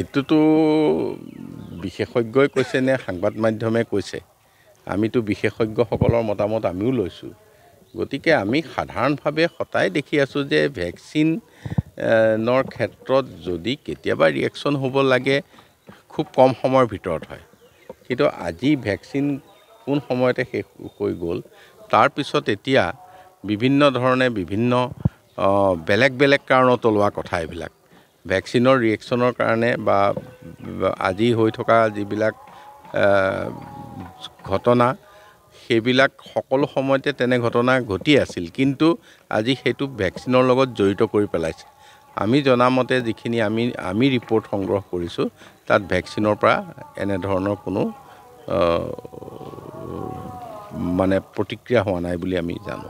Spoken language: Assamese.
এইটোতো বিশেষজ্ঞই কৈছে নে সংবাদ মাধ্যমে কৈছে আমিতো বিশেষজ্ঞসকলৰ মতামত আমিও লৈছোঁ গতিকে আমি সাধাৰণভাৱে সদায় দেখি আছোঁ যে ভেকচিনৰ ক্ষেত্ৰত যদি কেতিয়াবা ৰিয়েকশ্যন হ'ব লাগে খুব কম সময়ৰ ভিতৰত হয় কিন্তু আজি ভেকচিন কোন সময়তে শেষ হৈ গ'ল তাৰপিছত এতিয়া বিভিন্ন ধৰণে বিভিন্ন বেলেগ বেলেগ কাৰণত ওলোৱা কথা এইবিলাক ভেকচিনৰ ৰিয়েকশ্যনৰ কাৰণে বা আজি হৈ থকা যিবিলাক ঘটনা সেইবিলাক সকলো সময়তে তেনে ঘটনা ঘটি আছিল কিন্তু আজি সেইটো ভেকচিনৰ লগত জড়িত কৰি পেলাইছে আমি জনামতে যিখিনি আমি আমি ৰিপৰ্ট সংগ্ৰহ কৰিছোঁ তাত ভেকচিনৰ পৰা এনেধৰণৰ কোনো মানে প্ৰতিক্ৰিয়া হোৱা নাই বুলি আমি জানো